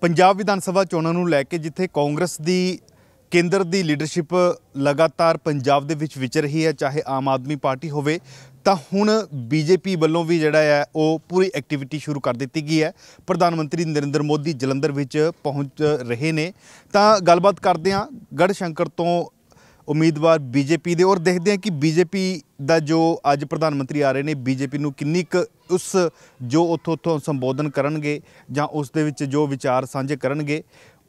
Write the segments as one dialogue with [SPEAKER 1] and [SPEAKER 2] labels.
[SPEAKER 1] ਪੰਜਾਬ ਵਿਧਾਨ ਸਭਾ ਚੋਣਾਂ ਨੂੰ ਲੈ ਕੇ ਜਿੱਥੇ ਕਾਂਗਰਸ ਦੀ ਕੇਂਦਰ ਦੀ ਲੀਡਰਸ਼ਿਪ ਲਗਾਤਾਰ ਪੰਜਾਬ ਦੇ ਵਿੱਚ ਵਿਚਰ ਰਹੀ ਹੈ ਚਾਹੇ ਆਮ ਆਦਮੀ ਪਾਰਟੀ ਹੋਵੇ ਤਾਂ ਹੁਣ ਬੀਜੇਪੀ ਵੱਲੋਂ ਵੀ ਜਿਹੜਾ ਹੈ ਉਹ ਪੂਰੀ ਐਕਟੀਵਿਟੀ ਸ਼ੁਰੂ ਕਰ ਦਿੱਤੀ ਗਈ ਹੈ ਪ੍ਰਧਾਨ ਮੰਤਰੀ ਨਰਿੰਦਰ ਮੋਦੀ ਜਲੰਧਰ ਵਿੱਚ ਪਹੁੰਚ ਰਹੇ ਨੇ ਤਾਂ ਗੱਲਬਾਤ ਕਰਦੇ ਹਾਂ ਗੜ ਸ਼ੰਕਰ ਤੋਂ ਉਮੀਦਵਾਰ ਬੀਜੇਪੀ ਦੇ ਔਰ ਦੇਖਦੇ ਹਾਂ ਕਿ ਬੀਜੇਪੀ ਦਾ ਜੋ ਅੱਜ ਪ੍ਰਧਾਨ ਮੰਤਰੀ ਆ ਰਹੇ ਨੇ ਬੀਜੇਪੀ ਨੂੰ ਕਿੰਨੀ ਕੁ ਉਸ ਜੋ ਉੱਥੋਂ ਉੱਥੋਂ ਸੰਬੋਧਨ ਕਰਨਗੇ ਜਾਂ ਉਸ ਦੇ ਵਿੱਚ ਜੋ ਵਿਚਾਰ ਸਾਂਝੇ ਕਰਨਗੇ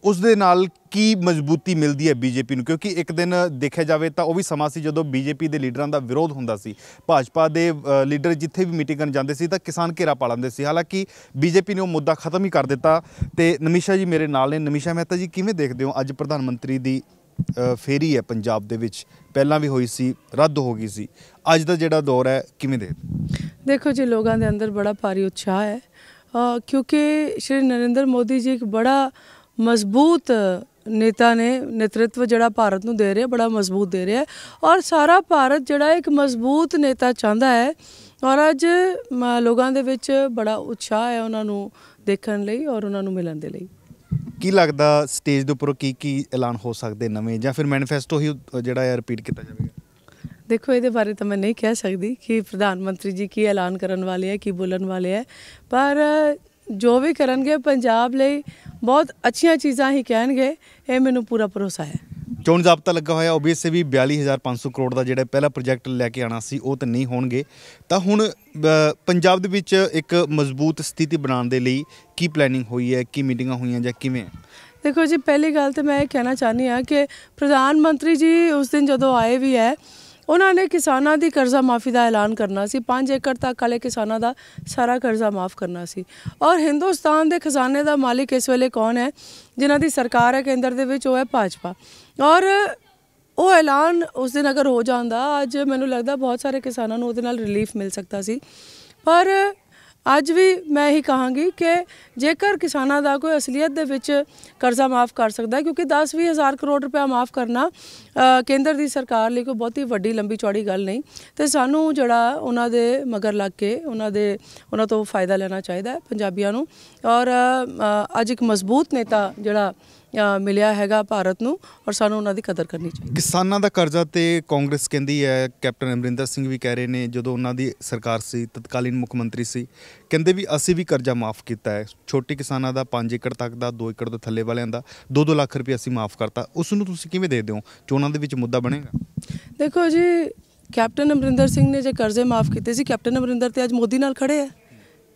[SPEAKER 1] ਉਸ ਦੇ ਨਾਲ ਕੀ ਮਜ਼ਬੂਤੀ ਮਿਲਦੀ ਹੈ ਬੀਜੇਪੀ ਨੂੰ ਕਿਉਂਕਿ ਇੱਕ ਦਿਨ ਦੇਖਿਆ ਜਾਵੇ ਤਾਂ ਉਹ ਵੀ ਸਮਾਂ ਸੀ ਜਦੋਂ ਬੀਜੇਪੀ ਦੇ ਲੀਡਰਾਂ ਦਾ ਵਿਰੋਧ ਹੁੰਦਾ ਸੀ ਭਾਜਪਾ ਦੇ ਲੀਡਰ ਜਿੱਥੇ ਵੀ ਮੀਟਿੰਗ ਕਰਨ ਜਾਂਦੇ ਸੀ ਤਾਂ ਕਿਸਾਨ ਘੇਰਾ ਪਾ ਲੈਂਦੇ ਸੀ ਹਾਲਾਂਕਿ ਬੀਜੇਪੀ ਨੇ ਉਹ ਮੁੱਦਾ ਖਤਮ ਹੀ ਕਰ ਦਿੱਤਾ ਤੇ ਨਮਿਸ਼ਾ ਜੀ ਮੇਰੇ ਨਾਲ ਨੇ ਨਮਿਸ਼ਾ ਮਹਿਤਾ ਜੀ ਕਿਵੇਂ ਦੇਖਦੇ ਹੋ ਅੱਜ ਪ੍ਰਧਾਨ ਮੰਤਰੀ ਦੀ ਫੇਰੀ ਹੈ ਪੰਜਾਬ ਦੇ ਵਿੱਚ ਪਹਿਲਾਂ ਵੀ ਹੋਈ ਸੀ ਰੱਦ ਹੋ ਗਈ ਸੀ ਅੱਜ ਦਾ ਜਿਹੜਾ ਦੌਰ ਹੈ ਕਿਵੇਂ ਦੇ
[SPEAKER 2] ਦੇਖੋ ਜੀ ਲੋਕਾਂ ਦੇ ਅੰਦਰ ਬੜਾ ਭਾਰੀ ਉਤਸ਼ਾਹ ਹੈ ਕਿਉਂਕਿ ਸ਼੍ਰੀ ਨਰਿੰਦਰ ਮੋਦੀ ਜੀ ਇੱਕ ਬੜਾ ਮਜ਼ਬੂਤ ਨੇਤਾ ਨੇ ਨੇਤਰਤਵ ਜਿਹੜਾ ਭਾਰਤ ਨੂੰ ਦੇ ਰਿਹਾ ਬੜਾ ਮਜ਼ਬੂਤ ਦੇ ਰਿਹਾ ਔਰ ਸਾਰਾ ਭਾਰਤ ਜਿਹੜਾ ਇੱਕ ਮਜ਼ਬੂਤ ਨੇਤਾ ਚਾਹੁੰਦਾ ਹੈ ਔਰ ਅੱਜ ਲੋਕਾਂ ਦੇ ਵਿੱਚ ਬੜਾ ਉਤਸ਼ਾਹ ਹੈ ਉਹਨਾਂ ਨੂੰ ਦੇਖਣ ਲਈ ਔਰ ਉਹਨਾਂ ਨੂੰ ਮਿਲਣ ਦੇ ਲਈ
[SPEAKER 1] ਕੀ ਲੱਗਦਾ ਸਟੇਜ ਦੇ ਉੱਪਰ ਕੀ ਕੀ ਐਲਾਨ ਹੋ ਸਕਦੇ ਨਵੇਂ ਜਾਂ ਫਿਰ ਮੈਨੀਫੈਸਟੋ ਹੀ ਜਿਹੜਾ ਹੈ ਰਿਪੀਟ ਕੀਤਾ ਜਾਵੇਗਾ
[SPEAKER 2] ਦੇਖੋ ਇਹਦੇ ਬਾਰੇ ਤਾਂ ਮੈਂ ਨਹੀਂ ਕਹਿ ਸਕਦੀ ਕਿ ਪ੍ਰਧਾਨ ਮੰਤਰੀ ਜੀ ਕੀ ਐਲਾਨ ਕਰਨ ਵਾਲੇ ਹੈ ਕੀ ਬੋਲਣ ਵਾਲੇ ਹੈ ਪਰ ਜੋ ਵੀ ਕਰਨਗੇ ਪੰਜਾਬ ਲਈ ਬਹੁਤ ਅੱਛੀਆਂ ਚੀਜ਼ਾਂ ਹੀ ਕਹਿਣਗੇ ਇਹ ਮੈਨੂੰ ਪੂਰਾ ਭਰੋਸਾ ਹੈ
[SPEAKER 1] ਚੋਣ ਜ਼ਾਬਤਾ ਲੱਗਾ ਹੋਇਆ ਓਬੀਐਸ ਵੀ 42500 ਕਰੋੜ ਦਾ ਜਿਹੜਾ ਪਹਿਲਾ ਪ੍ਰੋਜੈਕਟ ਲੈ ਕੇ ਆਣਾ ਸੀ ਉਹ ਤਾਂ ਨਹੀਂ ਹੋਣਗੇ ਤਾਂ ਹੁਣ ਪੰਜਾਬ ਦੇ ਵਿੱਚ ਇੱਕ ਮਜ਼ਬੂਤ ਸਥਿਤੀ ਬਣਾਉਣ ਦੇ ਲਈ ਕੀ ਪਲੈਨਿੰਗ ਹੋਈ ਹੈ ਕੀ ਮੀਟਿੰਗਾਂ ਹੋਈਆਂ ਜਾਂ ਕਿਵੇਂ
[SPEAKER 2] ਦੇਖੋ ਜੀ ਪਹਿਲੀ ਗੱਲ ਤੇ ਮੈਂ ਇਹ ਕਹਿਣਾ ਚਾਹਨੀ ਆ ਕਿ ਪ੍ਰਧਾਨ ਮੰਤਰੀ ਜੀ ਉਸ ਦਿਨ ਜਦੋਂ ਆਏ ਵੀ ਹੈ ਉਹਨਾਂ ਨੇ ਕਿਸਾਨਾਂ ਦੀ ਕਰਜ਼ਾ ਮਾਫੀ ਦਾ ਐਲਾਨ ਕਰਨਾ ਸੀ 5 ਏਕੜ ਤੱਕ ਵਾਲੇ ਕਿਸਾਨਾਂ ਦਾ ਸਾਰਾ ਕਰਜ਼ਾ ਮਾਫ ਕਰਨਾ ਸੀ ਔਰ ਹਿੰਦੁਸਤਾਨ ਦੇ ਖਜ਼ਾਨੇ ਦਾ ਮਾਲਿਕ ਇਸ ਵੇਲੇ ਕੌਣ ਹੈ ਜਿਨ੍ਹਾਂ ਦੀ ਸਰਕਾਰ ਹੈ ਕੇਂਦਰ ਦੇ ਵਿੱਚ ਉਹ ਹੈ ਭਾਜਪਾ ਔਰ ਉਹ ਐਲਾਨ ਉਸ ਦਿਨ ਅਗਰ ਹੋ ਜਾਂਦਾ ਅੱਜ ਮੈਨੂੰ ਲੱਗਦਾ ਬਹੁਤ ਸਾਰੇ ਕਿਸਾਨਾਂ ਨੂੰ ਉਹਦੇ ਨਾਲ ਰਿਲੀਫ ਮਿਲ ਸਕਦਾ ਸੀ ਪਰ ਅੱਜ ਵੀ ਮੈਂ ਇਹੀ ਕਹਾਂਗੀ ਕਿ ਜੇਕਰ ਕਿਸਾਨਾਂ ਦਾ ਕੋਈ ਅਸਲੀਅਤ ਦੇ ਵਿੱਚ ਕਰਜ਼ਾ ਮਾਫ ਕਰ ਸਕਦਾ ਕਿਉਂਕਿ 10 20 ਹਜ਼ਾਰ ਕਰੋੜ ਰੁਪਏ ਮਾਫ ਕਰਨਾ ਕੇਂਦਰ ਦੀ ਸਰਕਾਰ ਲਈ ਕੋਈ ਬਹੁਤੀ ਵੱਡੀ ਲੰਬੀ ਚੌੜੀ ਗੱਲ ਨਹੀਂ ਤੇ ਸਾਨੂੰ ਜਿਹੜਾ ਉਹਨਾਂ ਦੇ ਮਗਰ ਲੱਗ ਕੇ ਉਹਨਾਂ ਦੇ ਉਹਨਾਂ ਤੋਂ ਫਾਇਦਾ ਲੈਣਾ ਚਾਹੀਦਾ ਪੰਜਾਬੀਆਂ ਨੂੰ ਔਰ ਅੱਜ ਇੱਕ ਮਜ਼ਬੂਤ ਨੇਤਾ ਜਿਹੜਾ ਮਿਲਿਆ ਹੈਗਾ ਭਾਰਤ ਨੂੰ ਔਰ ਸਾਨੂੰ ਉਹਨਾਂ ਦੀ ਕਦਰ ਕਰਨੀ ਚਾਹੀਦੀ
[SPEAKER 1] ਕਿਸਾਨਾਂ ਦਾ ਕਰਜ਼ਾ ਤੇ ਕਾਂਗਰਸ ਕਹਿੰਦੀ ਹੈ ਕੈਪਟਨ ਅਮਰਿੰਦਰ ਸਿੰਘ ਵੀ ਕਹਿ ਰਹੇ ਨੇ ਜਦੋਂ ਉਹਨਾਂ ਦੀ ਸਰਕਾਰ ਸੀ ਤਤਕਾਲੀਨ ਮੁੱਖ ਮੰਤਰੀ ਸੀ ਕਹਿੰਦੇ ਵੀ ਅਸੀਂ ਵੀ ਕਰਜ਼ਾ ਮਾਫ ਕੀਤਾ ਹੈ ਛੋਟੇ ਕਿਸਾਨਾਂ ਦਾ 5 ਏਕੜ ਤੱਕ ਦਾ 2 ਏਕੜ ਤੋਂ ਥੱਲੇ ਵਾਲਿਆਂ ਦਾ 2-2 ਲੱਖ ਰੁਪਏ ਅਸੀਂ ਮਾਫ ਕਰਤਾ ਉਸ ਨੂੰ ਤੁਸੀਂ ਕਿਵੇਂ ਦੇ ਦਿਓ ਚੋਣਾਂ ਦੇ ਵਿੱਚ ਮੁੱਦਾ ਬਣੇਗਾ
[SPEAKER 2] ਦੇਖੋ ਜੀ ਕੈਪਟਨ ਅਮਰਿੰਦਰ ਸਿੰਘ ਨੇ ਜੇ ਕਰਜ਼ੇ ਮਾਫ ਕੀਤੇ ਸੀ ਕੈਪਟਨ ਅਮਰਿੰਦਰ ਤੇ ਅੱਜ ਮੋਦੀ ਨਾਲ ਖੜੇ ਆ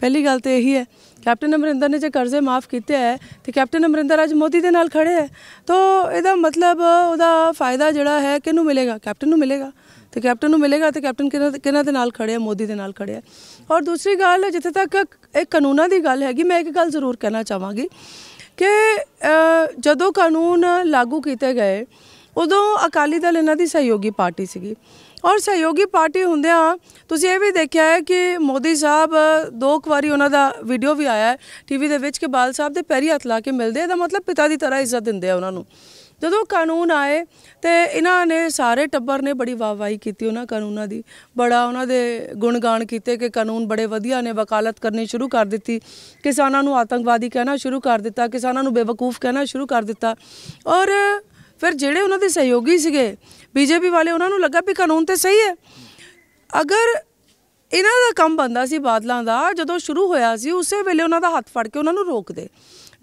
[SPEAKER 2] ਪਹਿਲੀ ਗੱਲ ਤੇ ਇਹੀ ਹੈ ਕੈਪਟਨ ਅਮਰਿੰਦਰ ਨੇ ਜੇ ਕਰਜ਼ੇ ਮਾਫ ਕੀਤੇ ਹੈ ਤੇ ਕੈਪਟਨ ਅਮਰਿੰਦਰ ਅੱਜ ਮੋਦੀ ਦੇ ਨਾਲ ਖੜੇ ਹੈ ਤਾਂ ਇਹਦਾ ਮਤਲਬ ਉਹਦਾ ਫਾਇਦਾ ਜਿਹੜਾ ਹੈ ਕਿਹਨੂੰ ਮਿਲੇਗਾ ਕੈਪਟਨ ਨੂੰ ਮਿਲੇਗਾ ਤੇ ਕੈਪਟਨ ਨੂੰ ਮਿਲੇਗਾ ਤੇ ਕੈਪਟਨ ਕਿਹਨਾਂ ਦੇ ਨਾਲ ਖੜੇ ਹੈ ਮੋਦੀ ਦੇ ਨਾਲ ਖੜੇ ਹੈ ਔਰ ਦੂਸਰੀ ਗੱਲ ਜਿੱਥੇ ਤੱਕ ਇੱਕ ਕਾਨੂੰਨਾਂ ਦੀ ਗੱਲ ਹੈਗੀ ਮੈਂ ਇੱਕ ਗੱਲ ਜ਼ਰੂਰ ਕਹਿਣਾ ਚਾਹਾਂਗੀ ਕਿ ਜਦੋਂ ਕਾਨੂੰਨ ਲਾਗੂ ਕੀਤੇ ਗਏ ਉਦੋਂ ਅਕਾਲੀ ਦਲ ਇਹਨਾਂ ਦੀ ਸਹਿਯੋਗੀ ਪਾਰਟੀ ਸੀਗੀ ਔਰ ਸਹਿਯੋਗੀ ਪਾਰਟੀ ਹੁੰਦਿਆਂ ਤੁਸੀਂ ਇਹ ਵੀ ਦੇਖਿਆ ਹੈ ਕਿ ਮੋਦੀ ਸਾਹਿਬ ਦੋ ਵਾਰੀ ਉਹਨਾਂ ਦਾ ਵੀਡੀਓ ਵੀ ਆਇਆ ਹੈ ਟੀਵੀ ਦੇ ਵਿੱਚ ਕਿ ਬਾਲ ਸਾਹਿਬ ਦੇ ਪੈਰੀ ਹੱਥ ਲਾ ਕੇ ਮਿਲਦੇ ਇਹਦਾ ਮਤਲਬ ਪਿਤਾ ਦੀ ਤਰ੍ਹਾਂ ਇੱਜ਼ਤ ਦਿੰਦੇ ਆ ਉਹਨਾਂ ਨੂੰ ਜਦੋਂ ਕਾਨੂੰਨ ਆਏ ਤੇ ਇਹਨਾਂ ਨੇ ਸਾਰੇ ਟੱਬਰ ਨੇ ਬੜੀ ਵਾਹਵਾਹੀ ਕੀਤੀ ਉਹਨਾਂ ਕਾਨੂੰਨਾਂ ਦੀ ਬੜਾ ਉਹਨਾਂ ਦੇ ਗੁਣਗਾਨ ਕੀਤੇ ਕਿ ਕਾਨੂੰਨ ਬੜੇ ਵਧੀਆ ਨੇ ਵਕਾਲਤ ਕਰਨੀ ਸ਼ੁਰੂ ਕਰ ਦਿੱਤੀ ਕਿਸਾਨਾਂ ਨੂੰ ਆਤੰਕਵਾਦੀ ਕਹਿਣਾ ਸ਼ੁਰੂ ਕਰ ਦਿੱਤਾ ਕਿਸਾਨਾਂ ਨੂੰ ਬੇਵਕੂਫ ਕਹਿਣਾ ਸ਼ੁਰੂ ਕਰ ਦਿੱਤਾ ਔਰ ਫਿਰ ਜਿਹੜੇ ਉਹਨਾਂ ਦੇ ਸਹਿਯੋਗੀ ਸੀਗੇ ਬੀਜੇਪੀ ਵਾਲੇ ਉਹਨਾਂ ਨੂੰ ਲੱਗਾ ਵੀ ਕਾਨੂੰਨ ਤੇ ਸਹੀ ਹੈ ਅਗਰ ਇਹਨਾਂ ਦਾ ਕੰਮ ਬੰਦਾ ਸੀ ਬਾਦਲਾਂ ਦਾ ਜਦੋਂ ਸ਼ੁਰੂ ਹੋਇਆ ਸੀ ਉਸੇ ਵੇਲੇ ਉਹਨਾਂ ਦਾ ਹੱਥ ਫੜ ਕੇ ਉਹਨਾਂ ਨੂੰ ਰੋਕ ਦੇ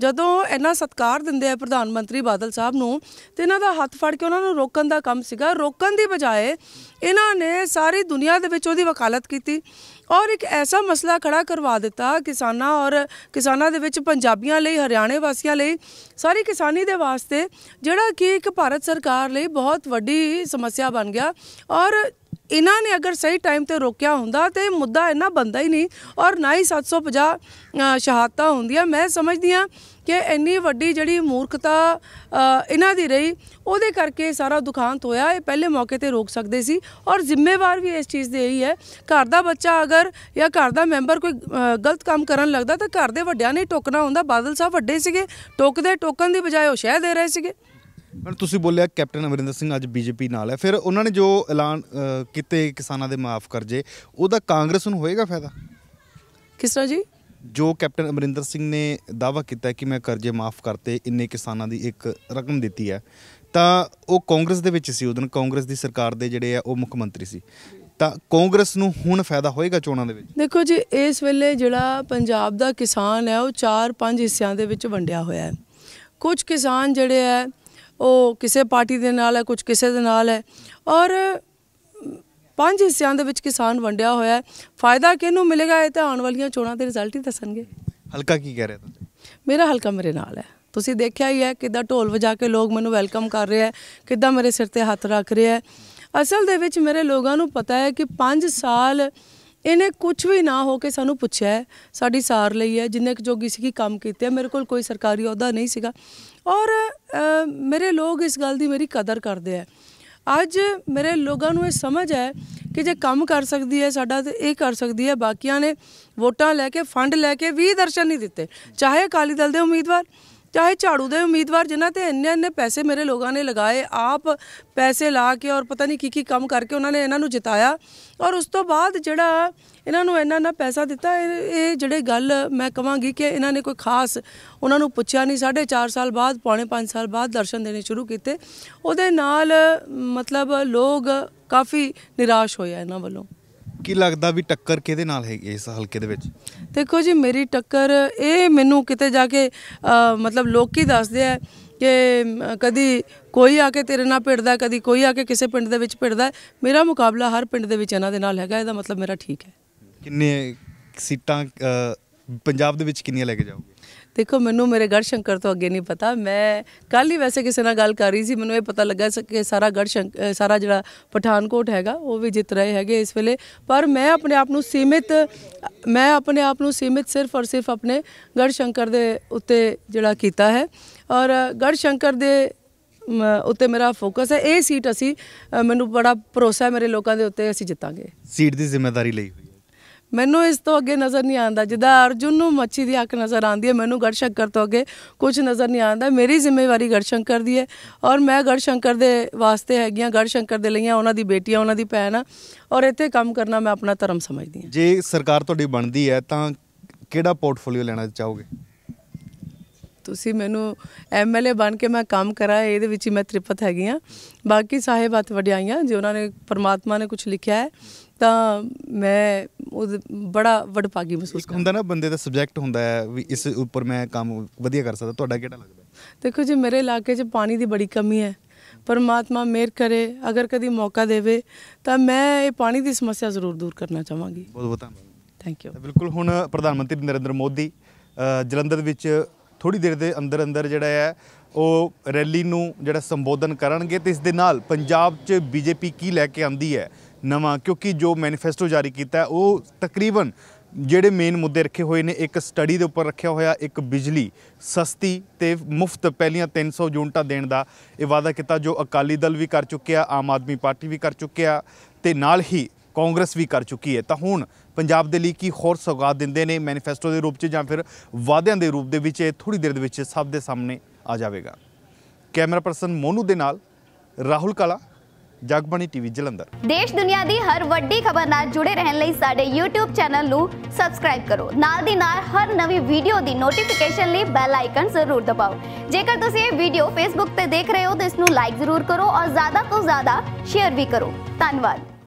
[SPEAKER 2] ਜਦੋਂ ਇਹਨਾਂ ਸਤਕਾਰ ਦਿੰਦੇ ਆ ਪ੍ਰਧਾਨ ਮੰਤਰੀ ਬਾਦਲ ਸਾਹਿਬ ਨੂੰ ਤੇ ਇਹਨਾਂ ਦਾ ਹੱਥ ਫੜ ਕੇ ਉਹਨਾਂ ਨੂੰ ਰੋਕਣ ਦਾ ਕੰਮ ਸੀਗਾ ਰੋਕਣ ਦੀ ਬਜਾਏ ਇਹਨਾਂ ਨੇ ਸਾਰੀ ਦੁਨੀਆ ਦੇ ਵਿੱਚ ਉਹਦੀ ਵਕਾਲਤ ਕੀਤੀ ਔਰ ਇੱਕ ਐਸਾ ਮਸਲਾ ਖੜਾ ਕਰਵਾ ਦਿੱਤਾ ਕਿਸਾਨਾਂ ਔਰ ਕਿਸਾਨਾਂ ਦੇ ਵਿੱਚ ਪੰਜਾਬੀਆਂ ਲਈ ਹਰਿਆਣੇ ਵਾਸੀਆਂ ਲਈ ਸਾਰੀ ਕਿਸਾਨੀ ਦੇ ਵਾਸਤੇ ਜਿਹੜਾ ਕਿ ਇੱਕ ਭਾਰਤ ਸਰਕਾਰ ਲਈ ਬਹੁਤ ਵੱਡੀ ਸਮੱਸਿਆ ਬਣ ਗਿਆ ਔਰ ਇਹਨਾਂ ਨੇ ਅਗਰ ਸਹੀ ਟਾਈਮ ਤੇ ਰੋਕਿਆ ਹੁੰਦਾ ਤੇ ਮੁੱਦਾ ਇਹਨਾਂ ਬੰਦਾ ਹੀ ਨਹੀਂ ਔਰ ਨਾ ਹੀ 750 ਸ਼ਹਾਦਤਾਂ ਹੁੰਦੀਆਂ ਮੈਂ ਸਮਝਦੀ ਆ ਕਿ ਇੰਨੀ ਵੱਡੀ ਜਿਹੜੀ ਮੂਰਖਤਾ ਇਹਨਾਂ ਦੀ ਰਹੀ ਉਹਦੇ ਕਰਕੇ ਸਾਰਾ ਦੁਖਾਂਤ ਹੋਇਆ ਇਹ ਪਹਿਲੇ ਮੌਕੇ ਤੇ ਰੋਕ ਸਕਦੇ ਸੀ ਔਰ ਜ਼ਿੰਮੇਵਾਰ ਵੀ ਇਸ ਚੀਜ਼ ਦੇ ਹੀ ਹੈ ਘਰ ਦਾ ਬੱਚਾ ਅਗਰ ਜਾਂ ਘਰ ਦਾ ਮੈਂਬਰ ਕੋਈ ਗਲਤ ਕੰਮ ਕਰਨ ਲੱਗਦਾ ਤਾਂ ਘਰ ਦੇ ਵੱਡਿਆਂ ਨੇ ਟੋਕਣਾ ਹੁੰਦਾ ਬਾਦਲ ਸਾਹਿਬ ਵੱਡੇ ਸੀਗੇ ਟੋਕਦੇ ਟੋਕਣ ਦੀ ਬਜਾਏ ਉਹ ਸ਼ਹਿ ਦੇ ਰਹੇ ਸੀਗੇ
[SPEAKER 1] ਮੈਂ ਤੁਸੀਂ ਬੋਲਿਆ ਕੈਪਟਨ ਅਮਰਿੰਦਰ ਸਿੰਘ ਅੱਜ ਬੀਜੇਪੀ ਨਾਲ ਹੈ ਫਿਰ ਉਹਨਾਂ ਨੇ ਜੋ ਐਲਾਨ ਕੀਤੇ ਕਿਸਾਨਾਂ ਦੇ ਮਾਫ ਕਰਜ਼ੇ ਉਹਦਾ ਕਾਂਗਰਸ ਨੂੰ ਹੋਏਗਾ ਫਾਇਦਾ ਕਿਸ ਤਰ੍ਹਾਂ ਜੀ ਜੋ ਕੈਪਟਨ ਅਮਰਿੰਦਰ ਸਿੰਘ ਨੇ ਦਾਅਵਾ ਕੀਤਾ ਕਿ ਮੈਂ ਕਰਜ਼ੇ ਮਾਫ ਕਰਤੇ ਇੰਨੇ ਕਿਸਾਨਾਂ ਦੀ ਇੱਕ ਰਕਮ ਦਿੱਤੀ ਹੈ ਤਾਂ ਉਹ ਕਾਂਗਰਸ ਦੇ ਵਿੱਚ ਸੀ ਉਦੋਂ ਕਾਂਗਰਸ ਦੀ ਸਰਕਾਰ ਦੇ ਜਿਹੜੇ ਆ ਉਹ ਮੁੱਖ ਮੰਤਰੀ ਸੀ ਤਾਂ ਕਾਂਗਰਸ ਨੂੰ ਹੁਣ ਫਾਇਦਾ ਹੋਏਗਾ ਚੋਣਾਂ ਦੇ ਵਿੱਚ
[SPEAKER 2] ਦੇਖੋ ਜੀ ਇਸ ਵੇਲੇ ਜਿਹੜਾ ਪੰਜਾਬ ਦਾ ਕਿਸਾਨ ਹੈ ਉਹ ਚਾਰ ਪੰਜ ਹਿੱਸਿਆਂ ਦੇ ਵਿੱਚ ਵੰਡਿਆ ਹੋਇਆ ਹੈ ਕੁਝ ਕਿਸਾਨ ਜਿਹੜੇ ਹੈ ਉਹ ਕਿਸੇ ਪਾਰਟੀ ਦੇ ਨਾਲ ਹੈ ਕੁਝ ਕਿਸੇ ਦੇ ਨਾਲ ਹੈ ਔਰ ਪੰਜ ਹਿੱਸਿਆਂ ਦੇ ਵਿੱਚ ਕਿਸਾਨ ਵੰਡਿਆ ਹੋਇਆ ਹੈ ਫਾਇਦਾ ਕਿਹਨੂੰ ਮਿਲੇਗਾ ਇਹ ਤਾਂ ਆਉਣ ਵਾਲੀਆਂ ਚੋਣਾਂ ਦੇ ਰਿਜ਼ਲਟ ਹੀ ਦੱਸਣਗੇ
[SPEAKER 1] ਹਲਕਾ ਕੀ ਕਹਿ ਰਹੇ ਤੁਸੀਂ
[SPEAKER 2] ਮੇਰਾ ਹਲਕਾ ਮੇਰੇ ਨਾਲ ਹੈ ਤੁਸੀਂ ਦੇਖਿਆ ਹੀ ਹੈ ਕਿਦਾਂ ਢੋਲ ਵਜਾ ਕੇ ਲੋਕ ਮੈਨੂੰ ਵੈਲਕਮ ਕਰ ਰਹੇ ਹੈ ਕਿਦਾਂ ਮੇਰੇ ਸਿਰ ਤੇ ਹੱਥ ਰੱਖ ਰਹੇ ਹੈ ਅਸਲ ਦੇ ਵਿੱਚ ਮੇਰੇ ਲੋਕਾਂ ਨੂੰ ਪਤਾ ਹੈ ਕਿ 5 ਸਾਲ ਇਹਨੇ ਕੁਝ ਵੀ ਨਾ ਹੋ ਕੇ ਸਾਨੂੰ ਪੁੱਛਿਆ ਸਾਡੀ ਸਾਰ ਲਈ ਹੈ ਜਿੰਨੇ ਕੁ ਜੋਗੀ ਸੀ ਕੀ ਕੰਮ ਕੀਤੇ ਮੇਰੇ ਕੋਲ ਕੋਈ ਸਰਕਾਰੀ ਅਹੁਦਾ ਨਹੀਂ ਸੀਗਾ ਔਰ ਮੇਰੇ ਲੋਕ ਇਸ ਗੱਲ ਦੀ ਮੇਰੀ ਕਦਰ ਕਰਦੇ ਆ ਅੱਜ ਮੇਰੇ ਲੋਕਾਂ ਨੂੰ ਇਹ ਸਮਝ ਹੈ ਕਿ ਜੇ ਕੰਮ ਕਰ ਸਕਦੀ ਹੈ ਸਾਡਾ ਤੇ ਇਹ ਕਰ ਸਕਦੀ ਹੈ ਬਾਕੀਆਂ ਨੇ ਵੋਟਾਂ ਲੈ ਕੇ ਫੰਡ ਲੈ ਕੇ ਵੀ ਦਰਸ਼ਨ ਨਹੀਂ ਦਿੱਤੇ ਚਾਹੇ ਅਕਾਲੀ ਦਲ ਦੇ ਉਮੀਦਵਾਰ ਚਾਹੇ ਝਾੜੂ ਦੇ ਉਮੀਦਵਾਰ ਜਿਨ੍ਹਾਂ ਤੇ ਇੰਨੇ ਇੰਨੇ ਪੈਸੇ ਮੇਰੇ ਲੋਕਾਂ ਨੇ ਲਗਾਏ ਆਪ ਪੈਸੇ ਲਾ ਕੇ ਔਰ ਪਤਾ ਨਹੀਂ ਕੀ ਕੀ ਕੰਮ ਕਰਕੇ ਉਹਨਾਂ ਨੇ ਇਹਨਾਂ ਨੂੰ ਜਿਤਾਇਆ ਔਰ ਉਸ ਤੋਂ ਬਾਅਦ ਜਿਹੜਾ ਇਹਨਾਂ ਨੂੰ ਇੰਨਾ ਨਾ ਪੈਸਾ ਦਿੱਤਾ ਇਹ ਜਿਹੜੇ ਗੱਲ ਮੈਂ ਕਹਾਂਗੀ ਕਿ ਇਹਨਾਂ ਨੇ ਕੋਈ ਖਾਸ ਉਹਨਾਂ ਨੂੰ ਪੁੱਛਿਆ ਨਹੀਂ 4.5 ਸਾਲ ਬਾਅਦ ਪੌਣੇ 5 ਸਾਲ ਬਾਅਦ ਦਰਸ਼ਨ ਦੇਣੇ ਸ਼ੁਰੂ ਕੀਤੇ ਉਹਦੇ ਨਾਲ ਮਤਲਬ ਲੋਕ ਕਾਫੀ ਨਿਰਾਸ਼ ਹੋਇਆ ਇਹਨਾਂ ਵੱਲੋਂ
[SPEAKER 1] ਕੀ ਲੱਗਦਾ ਵੀ ਟੱਕਰ ਕਿਹਦੇ ਨਾਲ ਹੈ ਇਸ ਹਲਕੇ ਦੇ ਵਿੱਚ
[SPEAKER 2] ਦੇਖੋ ਜੀ ਮੇਰੀ ਟੱਕਰ ਇਹ ਮੈਨੂੰ ਕਿਤੇ ਜਾ ਕੇ ਮਤਲਬ ਲੋਕੀ ਦੱਸਦੇ ਆ ਕਿ ਕਦੀ ਕੋਈ ਆ ਕੇ ਤੇਰੇ ਨਾਲ ਭਿੜਦਾ ਕਦੀ ਕੋਈ ਆ ਕੇ ਕਿਸੇ ਪਿੰਡ ਦੇ ਵਿੱਚ ਭਿੜਦਾ ਮੇਰਾ ਮੁਕਾਬਲਾ ਹਰ ਪਿੰਡ ਦੇ ਵਿੱਚ ਇਹਨਾਂ ਦੇ ਨਾਲ ਹੈਗਾ ਇਹਦਾ ਮਤਲਬ ਮੇਰਾ ਠੀਕ ਹੈ
[SPEAKER 1] ਕਿੰਨੇ ਸੀਟਾਂ ਪੰਜਾਬ ਦੇ ਵਿੱਚ ਕਿੰਨੀਆਂ ਲੈ ਕੇ ਜਾਓਗੇ
[SPEAKER 2] ਦੇਖੋ ਮੈਨੂੰ ਮੇਰੇ ਗੜ ਸ਼ੰਕਰ ਤੋਂ ਅੱਗੇ ਨਹੀਂ ਪਤਾ ਮੈਂ ਕੱਲ ਹੀ ਵੈਸੇ ਕਿਸੇ ਨਾਲ ਗੱਲ ਕਰ ਰਹੀ ਸੀ ਮੈਨੂੰ ਇਹ ਪਤਾ ਲੱਗਾ ਕਿ ਸਾਰਾ ਗੜ ਸ਼ੰਕਰ ਸਾਰਾ ਜਿਹੜਾ ਪਠਾਨਕੋਟ ਹੈਗਾ ਉਹ ਵੀ ਜਿੱਤ ਰਹੇ ਹੈਗੇ ਇਸ ਵੇਲੇ ਪਰ ਮੈਂ ਆਪਣੇ ਆਪ ਨੂੰ ਸੀਮਿਤ ਮੈਂ ਆਪਣੇ ਆਪ ਨੂੰ ਸੀਮਿਤ ਸਿਰਫ ਔਰ ਸਿਰਫ ਆਪਣੇ ਗੜ ਸ਼ੰਕਰ ਦੇ ਉੱਤੇ ਜਿਹੜਾ ਕੀਤਾ ਹੈ ਔਰ ਗੜ ਸ਼ੰਕਰ ਦੇ ਉੱਤੇ ਮੇਰਾ ਫੋਕਸ ਹੈ ਇਹ ਸੀਟ ਅਸੀਂ ਮੈਨੂੰ ਬੜਾ ਭਰੋਸਾ ਹੈ ਮੇਰੇ ਲੋਕਾਂ ਦੇ ਉੱਤੇ ਅਸੀਂ ਜਿੱਤਾਂਗੇ
[SPEAKER 1] ਸੀਟ ਦੀ ਜ਼ਿੰਮੇਵਾਰੀ ਲਈ
[SPEAKER 2] ਮੈਨੂੰ ਇਸ ਤੋਂ ਅੱਗੇ ਨਜ਼ਰ ਨਹੀਂ ਆਉਂਦਾ ਜਿੱਦਾਂ ਅਰਜੁਨ ਨੂੰ ਮੱਛੀ ਦੀ ਅੱਖ ਨਜ਼ਰ ਆਉਂਦੀ ਹੈ ਮੈਨੂੰ ਗੜਸ਼ੰਕਰ ਤੋਂ ਅੱਗੇ ਕੁਝ ਨਜ਼ਰ ਨਹੀਂ ਆਉਂਦਾ ਮੇਰੀ ਜ਼ਿੰਮੇਵਾਰੀ ਗੜਸ਼ੰਕਰ ਦੀ ਹੈ ਔਰ ਮੈਂ ਗੜਸ਼ੰਕਰ ਦੇ ਵਾਸਤੇ ਹੈਗੀਆਂ ਗੜਸ਼ੰਕਰ ਦੇ ਲਈਆਂ ਉਹਨਾਂ ਦੀ ਬੇਟੀਆਂ ਉਹਨਾਂ ਦੀ ਭੈਣ ਆ ਔਰ ਇੱਥੇ ਕੰਮ ਕਰਨਾ ਮੈਂ ਆਪਣਾ ਧਰਮ ਸਮਝਦੀ
[SPEAKER 1] ਹਾਂ ਜੇ ਸਰਕਾਰ ਤੁਹਾਡੀ ਬਣਦੀ ਹੈ ਤਾਂ ਕਿਹੜਾ ਪੋਰਟਫੋਲੀਓ ਲੈਣਾ ਚਾਹੋਗੇ
[SPEAKER 2] ਤੁਸੀਂ ਮੈਨੂੰ ਐਮਐਲਏ ਬਣ ਕੇ ਮੈਂ ਕੰਮ ਕਰਾਂ ਇਹਦੇ ਵਿੱਚ ਹੀ ਮੈਂ ਤ੍ਰਿਪਤ ਹੈਗੀ ਆ ਬਾਕੀ ਸਾਹਿਬਾਤ ਵਡਿਆਈਆਂ ਜੇ ਉਹਨਾਂ ਨੇ ਪਰਮਾਤਮਾ ਨੇ ਕੁਝ ਲਿਖਿਆ ਹੈ ਤਾਂ ਮੈਂ ਉਹ ਬੜਾ ਵਡਭਾਗੀ ਮਹਿਸੂਸ ਕਰਦਾ ਹੁੰਦਾ
[SPEAKER 1] ਨਾ ਬੰਦੇ ਦਾ ਸਬਜੈਕਟ ਹੁੰਦਾ ਹੈ ਵੀ ਇਸ ਉੱਪਰ ਮੈਂ ਕੰਮ ਵਧੀਆ ਕਰ ਸਕਦਾ ਤੁਹਾਡਾ ਕਿਹੜਾ ਲੱਗਦਾ
[SPEAKER 2] ਦੇਖੋ ਜੀ ਮੇਰੇ ਇਲਾਕੇ 'ਚ ਪਾਣੀ ਦੀ ਬੜੀ ਕਮੀ ਹੈ ਪਰਮਾਤਮਾ ਮਿਹਰ ਕਰੇ ਅਗਰ ਕਦੀ ਮੌਕਾ ਦੇਵੇ ਤਾਂ ਮੈਂ ਇਹ ਪਾਣੀ ਦੀ ਸਮੱਸਿਆ ਜ਼ਰੂਰ ਦੂਰ ਕਰਨਾ ਚਾਹਾਂਗੀ ਬਹੁਤ ਬਹੁਤ ਧੰਨਵਾਦ ਥੈਂਕ
[SPEAKER 1] ਯੂ ਬਿਲਕੁਲ ਹੁਣ ਪ੍ਰਧਾਨ ਮੰਤਰੀ ਨਰਿੰਦਰ ਮੋਦੀ ਜਲੰਧਰ ਵਿੱਚ ਥੋੜੀ ਦੇਰ ਦੇ ਅੰਦਰ ਅੰਦਰ ਜਿਹੜਾ ਹੈ ਉਹ ਰੈਲੀ ਨੂੰ ਜਿਹੜਾ ਸੰਬੋਧਨ ਕਰਨਗੇ ਤੇ ਇਸ ਦੇ ਨਾਲ ਪੰਜਾਬ 'ਚ ਬੀਜੇਪੀ ਕੀ ਲੈ ਕੇ ਆਂਦੀ ਹੈ ਨਵਾਂ ਕਿਉਂਕਿ ਜੋ ਮੈਨੀਫੈਸਟੋ ਜਾਰੀ ਕੀਤਾ ਉਹ ਤਕਰੀਬਨ ਜਿਹੜੇ ਮੇਨ ਮੁੱਦੇ ਰੱਖੇ ਹੋਏ ਨੇ ਇੱਕ ਸਟੱਡੀ ਦੇ ਉੱਪਰ ਰੱਖਿਆ ਹੋਇਆ ਇੱਕ ਬਿਜਲੀ ਸਸਤੀ ਤੇ ਮੁਫਤ ਪਹਿਲੀਆਂ 300 ਯੂਨਟਾਂ ਦੇਣ ਦਾ ਇਹ ਵਾਅਦਾ ਕੀਤਾ ਜੋ ਅਕਾਲੀ ਦਲ ਵੀ ਕਰ ਚੁੱਕਿਆ ਆਮ ਆਦਮੀ ਪਾਰਟੀ ਵੀ ਕਰ ਚੁੱਕਿਆ ਤੇ ਨਾਲ ਹੀ ਕਾਂਗਰਸ ਵੀ ਕਰ ਚੁੱਕੀ ਹੈ ਤਾਂ ਹੁਣ ਪੰਜਾਬ ਦੇ ਲਈ ਕੀ ਹੋਰ ਸੌਗਾਤ ਦਿੰਦੇ ਨੇ ਮੈਨੀਫੈਸਟੋ ਦੇ ਰੂਪ 'ਚ ਜਾਂ ਫਿਰ ਵਾਅਦਿਆਂ ਦੇ ਰੂਪ ਦੇ ਵਿੱਚ ਇਹ ਥੋੜੀ ਦੇਰ ਦੇ ਵਿੱਚ ਸਭ ਦੇ ਸਾਹਮਣੇ ਆ ਜਾਵੇਗਾ ਕੈਮਰਾ ਪਰਸਨ ਮੋਨੂ ਦੇ ਨਾਲ ਰਾਹੁਲ ਕਾਲਾ ਜਗਬਣੀ ਟੀਵੀ ਜਲੰਧਰ ਦੇਸ਼ ਦੁਨੀਆ ਦੀ ਹਰ ਵੱਡੀ ਖਬਰ ਨਾਲ ਜੁੜੇ ਰਹਿਣ ਲਈ ਸਾਡੇ YouTube ਚੈਨਲ ਨੂੰ ਸਬਸਕ੍ਰਾਈਬ ਕਰੋ ਨਾਲ ਦੀ ਨਾਲ ਹਰ ਨਵੀਂ ਵੀਡੀਓ ਦੀ ਨੋਟੀਫਿਕੇਸ਼ਨ ਲਈ ਬੈਲ ਆਈਕਨ ਜ਼ਰੂਰ ਦਬਾਓ ਜੇਕਰ ਤੁਸੀਂ ਇਹ ਵੀਡੀਓ Facebook ਤੇ ਦੇਖ ਰਹੇ ਹੋ ਤਾਂ ਇਸ ਨੂੰ ਲਾਈਕ ਜ਼ਰੂਰ ਕਰੋ ਔਰ ਜ਼ਿਆਦਾ ਤੋਂ ਜ਼ਿਆਦਾ ਸ਼ੇਅਰ ਵੀ ਕਰੋ ਧੰਨਵਾਦ